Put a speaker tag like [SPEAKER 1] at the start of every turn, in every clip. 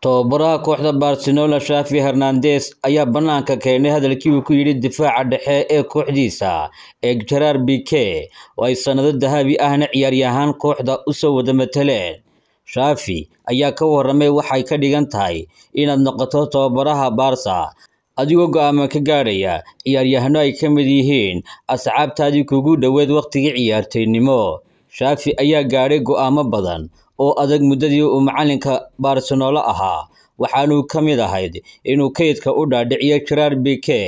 [SPEAKER 1] tababaraha kooxda barcelona shafi hernandes ayaa bannaanka keenay hadalkii uu ku yidhi difaaca dhexe ee kooxdiisa ee gerard bike oo ay sannado dahabi ahna ciyaaryahaan kooxda usoo wada mateleen shafi ayaa ka warramay waxay ka dhigan tahay inaad noqoto tababaraha barsa adigoo go ka gaadhaya ciyaaryahanno ay ka mid yihiin asxaabtaadii kugu dhoweed wakhtigii ciyaartaynimo shafi ayaa gaadhay go'aamo badan oo adag muddadii uu macalinka baarsenolo ahaa waxaanu ka mid ahayd inuu kaydka u dhaadhiciyo jiraar bike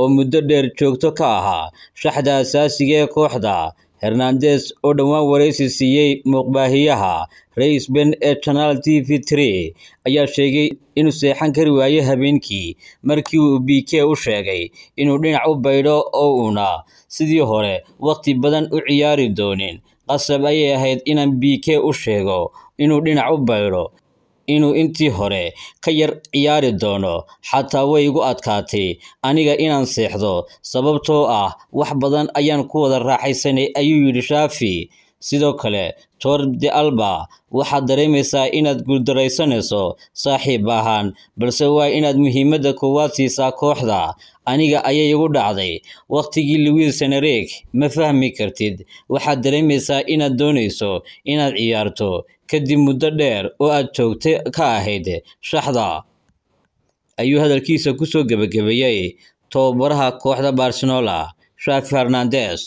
[SPEAKER 1] oo muddo dheer joogto ka ahaa shaxda asaasiga ee kooxda hernandes oo dhowaan waraysi siiyey muuqbaahiyaha rais is ben ee janaal t v tree ayaa sheegay inuu seexan kari waaye habeenkii markii uu bike u sheegay inuu dhinac u baydho oo uuna sidii hore wakhti badan u ciyaari doonin qasab ayay ahayd inaan bike u sheego inuu dhinac u baydho inuu intii hore ka yar ciyaari doono xataa way igu adkaatay aniga inaan seexdo sababtoo ah wax badan ayaan ku wada raaxaysanay ayuu yidhi shaafi sidoo kale tor de alba waxaad dareemaysaa inaad guuldaraysanayso saaxiib ahaan balse waa inaad muhiimadda koowaad siisaa kooxda aniga ayay igu dhacday wakhtigii louis luwiilsenareeg ma fahmi kartid waxaad dareemaysaa inaad doonayso inaad ciyaarto kadib muddo dheer oo aad joogta ka ahayd shaxda ayuu hadalkiisa ku soo gebagabeeyey tobabaraha kooxda barcelona shak fernandes